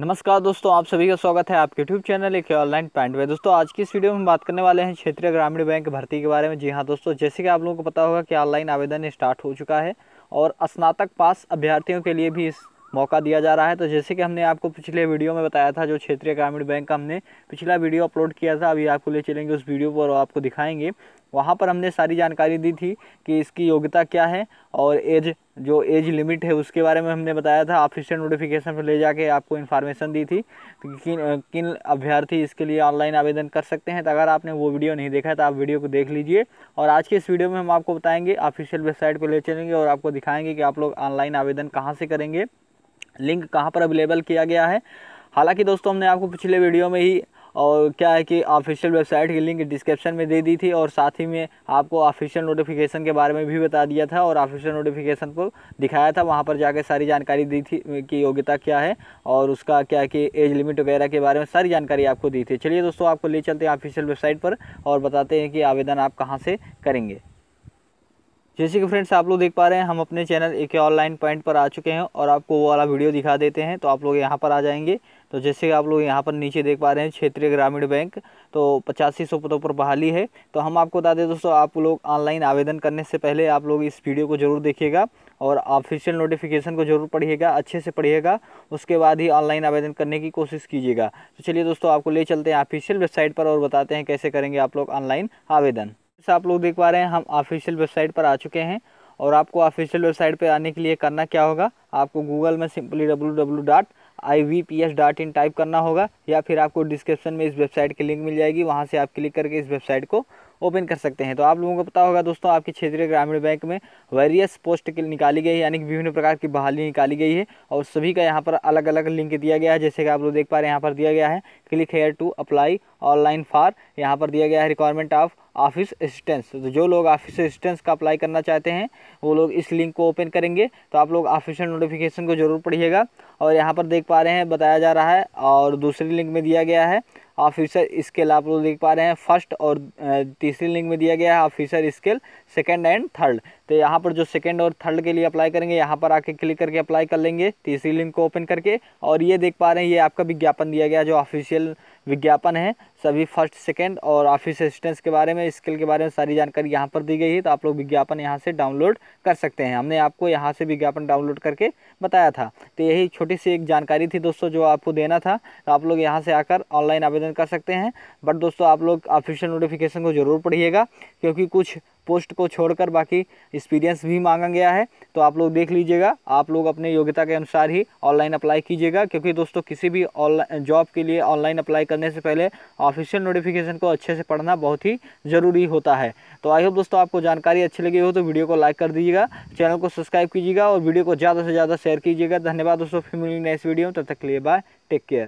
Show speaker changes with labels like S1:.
S1: नमस्कार दोस्तों आप सभी का स्वागत है आपके यूट्यूब चैनल एक ऑनलाइन पैंट में दोस्तों आज की इस वीडियो में बात करने वाले हैं क्षेत्रीय ग्रामीण बैंक भर्ती के बारे में जी हाँ दोस्तों जैसे कि आप लोगों को पता होगा कि ऑनलाइन आवेदन स्टार्ट हो चुका है और स्नातक पास अभ्यर्थियों के लिए भी इस मौका दिया जा रहा है तो जैसे कि हमने आपको पिछले वीडियो में बताया था जो क्षेत्रीय ग्रामीण बैंक का हमने पिछला वीडियो अपलोड किया था अभी आपको ले चलेंगे उस वीडियो पर आपको दिखाएंगे वहाँ पर हमने सारी जानकारी दी थी कि इसकी योग्यता क्या है और एज जो एज लिमिट है उसके बारे में हमने बताया था ऑफिशियल नोटिफिकेशन पर ले जाके आपको इन्फॉर्मेशन दी थी कि किन किन अभ्यर्थी इसके लिए ऑनलाइन आवेदन कर सकते हैं तो अगर आपने वो वीडियो नहीं देखा है तो आप वीडियो को देख लीजिए और आज के इस वीडियो में हम आपको बताएंगे ऑफिशियल वेबसाइट पर ले चलेंगे और आपको दिखाएंगे कि आप लोग ऑनलाइन आवेदन कहाँ से करेंगे लिंक कहाँ पर अवेलेबल किया गया है हालांकि दोस्तों हमने आपको पिछले वीडियो में ही और क्या है कि ऑफिशियल वेबसाइट की लिंक डिस्क्रिप्शन में दे दी थी और साथ ही में आपको ऑफिशियल नोटिफिकेशन के बारे में भी बता दिया था और ऑफिशियल नोटिफिकेशन को दिखाया था वहाँ पर जाकर सारी जानकारी दी थी कि योग्यता क्या है और उसका क्या है कि एज लिमिट वगैरह के बारे में सारी जानकारी आपको दी थी चलिए दोस्तों आपको ले चलते हैं ऑफिशियल वेबसाइट पर और बताते हैं कि आवेदन आप कहाँ से करेंगे जैसे कि फ्रेंड्स आप लोग देख पा रहे हैं हम अपने चैनल एक ऑनलाइन पॉइंट पर आ चुके हैं और आपको वो वाला वीडियो दिखा देते हैं तो आप लोग यहाँ पर आ जाएंगे तो जैसे कि आप लोग यहाँ पर नीचे देख पा रहे हैं क्षेत्रीय ग्रामीण बैंक तो पचासी सौ पदों पर बहाली है तो हम आपको बता दें दोस्तों आप लोग ऑनलाइन आवेदन करने से पहले आप लोग इस वीडियो को ज़रूर देखिएगा और ऑफिशियल नोटिफिकेशन को ज़रूर पढ़िएगा अच्छे से पढ़िएगा उसके बाद ही ऑनलाइन आवेदन करने की कोशिश कीजिएगा तो चलिए दोस्तों आपको ले चलते हैं ऑफिशियल वेबसाइट पर और बताते हैं कैसे करेंगे आप लोग ऑनलाइन आवेदन से आप लोग देख पा रहे हैं हम ऑफिशियल वेबसाइट पर आ चुके हैं और आपको ऑफिशियल वेबसाइट पर आने के लिए करना क्या होगा आपको गूगल में simply W W dot I V P S dot in type करना होगा या फिर आपको डिस्क्रिप्शन में इस वेबसाइट की लिंक मिल जाएगी वहाँ से आप क्लिक करके इस वेबसाइट को ओपन कर सकते हैं तो आप लोगों को पता होगा दोस्तों आपके क्षेत्रीय ग्रामीण बैंक में वेरियस पोस्ट के निकाली गई है यानी कि विभिन्न प्रकार की बहाली निकाली गई है और सभी का यहाँ पर अलग अलग लिंक दिया गया है जैसे कि आप लोग देख पा रहे हैं यहाँ पर दिया गया है click here to apply online for यहाँ पर दिया गया है रिक्वायरमेंट ऑफ ऑफिस असिस्टेंस तो जो लोग ऑफिस असिस्टेंस का अप्लाई करना चाहते हैं वो लोग इस लिंक को ओपन करेंगे तो आप लोग ऑफिशियल नोटिफिकेशन को ज़रूर पढ़िएगा और यहाँ पर देख पा रहे हैं बताया जा रहा है और दूसरी लिंक में दिया गया है ऑफिसर स्केल आप लोग देख पा रहे हैं फर्स्ट और तीसरी लिंक में दिया गया है officer scale second and third तो यहाँ पर जो सेकेंड और थर्ड के लिए अप्लाई करेंगे यहाँ पर आके क्लिक करके अप्लाई कर लेंगे तीसरी लिंक को ओपन करके और ये देख पा रहे हैं ये आपका विज्ञापन दिया गया जो ऑफिशियल विज्ञापन है सभी फर्स्ट सेकेंड और ऑफिस असिस्टेंस के बारे में स्किल के बारे में सारी जानकारी यहाँ पर दी गई है तो आप लोग विज्ञापन यहाँ से डाउनलोड कर सकते हैं हमने आपको यहाँ से विज्ञापन डाउनलोड करके बताया था तो यही छोटी सी एक जानकारी थी दोस्तों जो आपको देना था तो आप लोग यहाँ से आकर ऑनलाइन आवेदन आवेदन कर सकते हैं बट दोस्तों आप लोग ऑफिशियल नोटिफिकेशन को ज़रूर पढ़िएगा क्योंकि कुछ पोस्ट को छोड़कर बाकी एक्सपीरियंस भी मांगा गया है तो आप लोग देख लीजिएगा आप लोग अपने योग्यता के अनुसार ही ऑनलाइन अप्लाई कीजिएगा क्योंकि दोस्तों किसी भी ऑनलाइन जॉब के लिए ऑनलाइन अप्लाई करने से पहले ऑफिशियल नोटिफिकेशन को अच्छे से पढ़ना बहुत ही ज़रूरी होता है तो आई होप दोस्तों आपको जानकारी अच्छी लगी हो तो वीडियो को लाइक कर दीजिएगा चैनल को सब्सक्राइब कीजिएगा और वीडियो को ज़्यादा से ज़्यादा शेयर कीजिएगा धन्यवाद दोस्तों फिर मिलेंगे नेक्स्ट वीडियो तब तक के लिए बाय टेक केयर